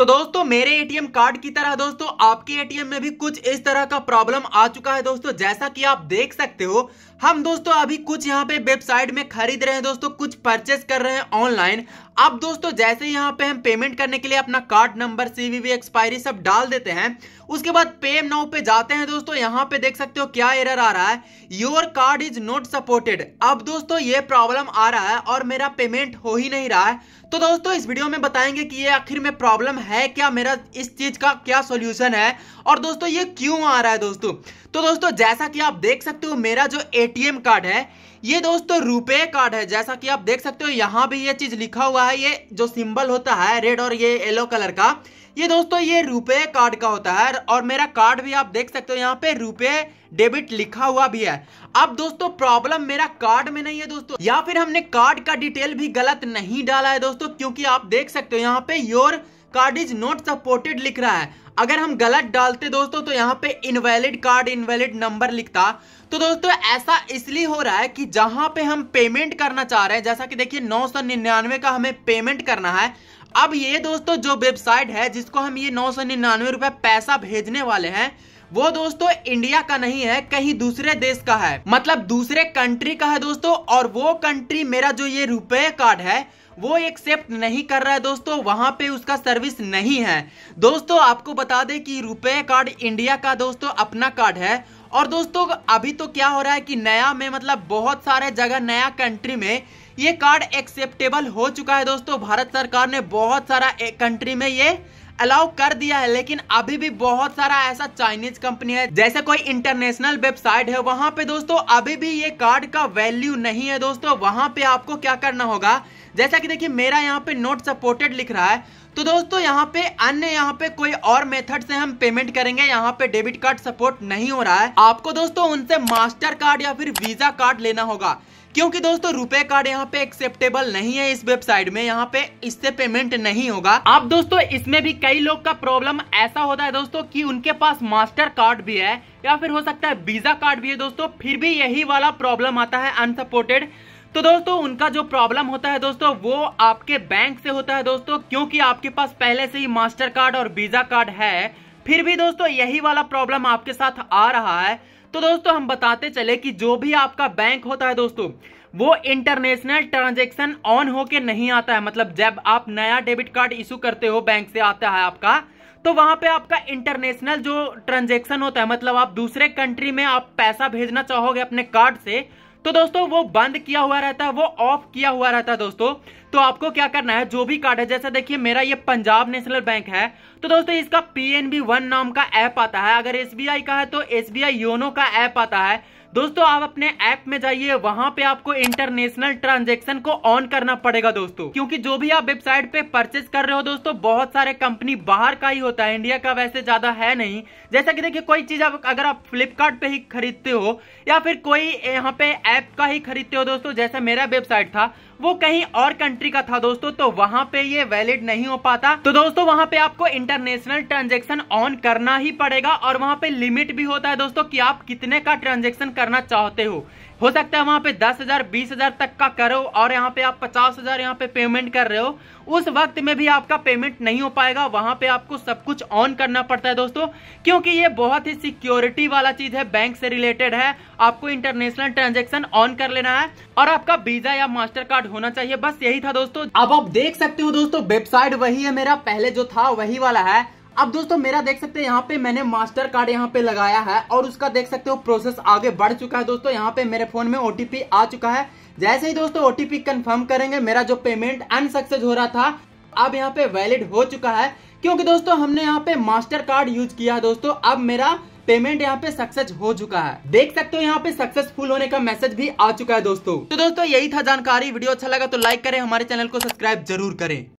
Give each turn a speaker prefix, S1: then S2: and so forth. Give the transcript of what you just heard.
S1: तो दोस्तों मेरे एटीएम कार्ड की तरह दोस्तों आपके एटीएम में भी कुछ इस तरह का प्रॉब्लम आ चुका है दोस्तों जैसा कि आप देख सकते हो हम दोस्तों अभी कुछ यहाँ पे वेबसाइट में खरीद रहे हैं दोस्तों कुछ परचेस कर रहे हैं ऑनलाइन अब दोस्तों जैसे यहाँ पे हम पेमेंट करने के लिए अपना कार्ड नंबर सीवीवी एक्सपायरी सब डाल देते हैं उसके बाद पेम नाउ पे जाते हैं दोस्तों यहाँ पे देख सकते हो क्या एरर आ रहा है your card is not supported अब दोस्तों ये प्रॉब्लम आ रहा है और मेरा पेमेंट हो ही नहीं रहा है तो दोस्तों इस वीडियो में बताएंगे कि ये आखिर में प्रॉब्लम है क्या मेरा इस चीज का क्या सोल्यूशन है और दोस्तों ये क्यों आ रहा है दोस्तों तो दोस्तों जैसा कि आप देख सकते हो मेरा जो एटीएम कार्ड है ये दोस्तों रुपए कार्ड है जैसा कि आप देख सकते हो यहाँ भी ये चीज लिखा हुआ है ये जो सिंबल होता है रेड और ये येलो कलर का ये दोस्तों ये रुपए कार्ड का होता है और मेरा कार्ड भी आप देख सकते हो यहाँ पे रुपए डेबिट लिखा हुआ भी है अब दोस्तों प्रॉब्लम मेरा कार्ड में नहीं है दोस्तों या फिर हमने कार्ड का डिटेल भी गलत नहीं डाला है दोस्तों क्योंकि आप देख सकते हो यहाँ पे your card is not supported लिख रहा है अगर हम गलत डालते दोस्तों तो यहाँ पे इनवैलिड कार्ड इनवैलिड नंबर लिखता तो दोस्तों ऐसा इसलिए हो रहा है कि जहां पे हम पेमेंट करना चाह रहे हैं जैसा कि देखिए नौ सौ निन्यानवे का हमें पेमेंट करना है अब ये दोस्तों जो वेबसाइट है जिसको हम ये नौ सौ निन्यानवे रुपए पैसा भेजने वाले हैं वो दोस्तों इंडिया का नहीं है कहीं दूसरे देश का है मतलब दूसरे कंट्री का है दोस्तों और वो कंट्री मेरा जो ये रुपए कार्ड है वो एक्सेप्ट नहीं कर रहा है दोस्तों वहां पे उसका सर्विस नहीं है दोस्तों आपको बता दें कि रुपए कार्ड इंडिया का दोस्तों अपना कार्ड है और दोस्तों अभी तो क्या हो रहा है कि नया में मतलब बहुत सारे जगह नया कंट्री में ये कार्ड एक्सेप्टेबल हो चुका है दोस्तों भारत सरकार ने बहुत सारा कंट्री में ये अलाउ कर दिया है लेकिन अभी भी बहुत सारा ऐसा चाइनीज कंपनी है जैसे कोई इंटरनेशनल वेबसाइट है वहां पे दोस्तों अभी भी ये कार्ड का वैल्यू नहीं है दोस्तों वहां पे आपको क्या करना होगा जैसा कि देखिए मेरा यहाँ पे नोट सपोर्टेड लिख रहा है तो दोस्तों यहाँ पे अन्य यहाँ पे कोई और मेथड से हम पेमेंट करेंगे यहाँ पे डेबिट कार्ड सपोर्ट नहीं हो रहा है आपको दोस्तों उनसे मास्टर कार्ड या फिर वीजा कार्ड लेना होगा क्योंकि दोस्तों रुपए कार्ड यहाँ पे एक्सेप्टेबल नहीं है इस वेबसाइट में यहाँ पे इससे पेमेंट नहीं होगा आप दोस्तों इसमें भी कई लोग का प्रॉब्लम ऐसा होता है दोस्तों की उनके पास मास्टर कार्ड भी है या फिर हो सकता है वीजा कार्ड भी है दोस्तों फिर भी यही वाला प्रॉब्लम आता है अनसपोर्टेड तो दोस्तों उनका जो प्रॉब्लम होता है दोस्तों वो आपके बैंक से होता है दोस्तों क्योंकि आपके पास पहले से ही मास्टर कार्ड और वीजा कार्ड है फिर भी दोस्तों यही वाला प्रॉब्लम आपके साथ आ रहा है तो दोस्तों हम बताते चले कि जो भी आपका बैंक होता है दोस्तों वो इंटरनेशनल ट्रांजेक्शन ऑन होके नहीं आता है मतलब जब आप नया डेबिट कार्ड इशू करते हो बैंक से आता है आपका तो वहां पे आपका इंटरनेशनल जो ट्रांजेक्शन होता है मतलब आप दूसरे कंट्री में आप पैसा भेजना चाहोगे अपने कार्ड से तो दोस्तों वो बंद किया हुआ रहता है वो ऑफ किया हुआ रहता है दोस्तों तो आपको क्या करना है जो भी कार्ड है जैसे देखिए मेरा ये पंजाब नेशनल बैंक है तो दोस्तों इसका पी एन बी वन नाम का ऐप आता है अगर एस बी आई का है तो एस बी आई योनो का ऐप आता है दोस्तों आप अपने ऐप में जाइए वहां पे आपको इंटरनेशनल ट्रांजेक्शन को ऑन करना पड़ेगा दोस्तों क्योंकि जो भी आप वेबसाइट पे परचेज कर रहे हो दोस्तों बहुत सारे कंपनी बाहर का ही होता है इंडिया का वैसे ज्यादा है नहीं जैसा कि देखिए कोई चीज आप अगर आप फ्लिपकार्ट ही खरीदते हो या फिर कोई यहाँ पे ऐप का ही खरीदते हो दोस्तों जैसे मेरा वेबसाइट था वो कहीं और कंट्री का था दोस्तों तो वहाँ पे ये वैलिड नहीं हो पाता तो दोस्तों वहाँ पे आपको इंटरनेशनल ट्रांजेक्शन ऑन करना ही पड़ेगा और वहाँ पे लिमिट भी होता है दोस्तों की आप कितने का ट्रांजेक्शन करना चाहते हो हो सकता है वहाँ पे दस हजार बीस हजार तक का करो और यहाँ पे आप पचास हजार यहाँ पे पेमेंट कर रहे हो उस वक्त में भी आपका पेमेंट नहीं हो पाएगा वहाँ पे आपको सब कुछ ऑन करना पड़ता है दोस्तों क्योंकि ये बहुत ही सिक्योरिटी वाला चीज है बैंक से रिलेटेड है आपको इंटरनेशनल ट्रांजेक्शन ऑन कर लेना है और आपका वीजा या मास्टर कार्ड होना चाहिए बस यही था दोस्तों अब आप देख सकते हो दोस्तों वेबसाइट वही है मेरा पहले जो था वही वाला है अब दोस्तों मेरा देख सकते हैं यहाँ पे मैंने मास्टर कार्ड यहाँ पे लगाया है और उसका देख सकते हो प्रोसेस आगे बढ़ चुका है दोस्तों यहाँ पे मेरे फोन में ओटीपी आ चुका है जैसे ही दोस्तों ओटीपी कंफर्म करेंगे मेरा जो पेमेंट अनसक्सेस हो रहा था अब यहाँ पे वैलिड हो चुका है क्योंकि दोस्तों हमने यहाँ पे मास्टर कार्ड यूज किया है दोस्तों अब मेरा पेमेंट यहाँ पे सक्सेस हो चुका है देख सकते हो यहाँ पे सक्सेसफुल होने का मैसेज भी आ चुका है दोस्तों तो दोस्तों यही था जानकारी वीडियो अच्छा लगा तो लाइक करें हमारे चैनल को सब्सक्राइब जरूर करें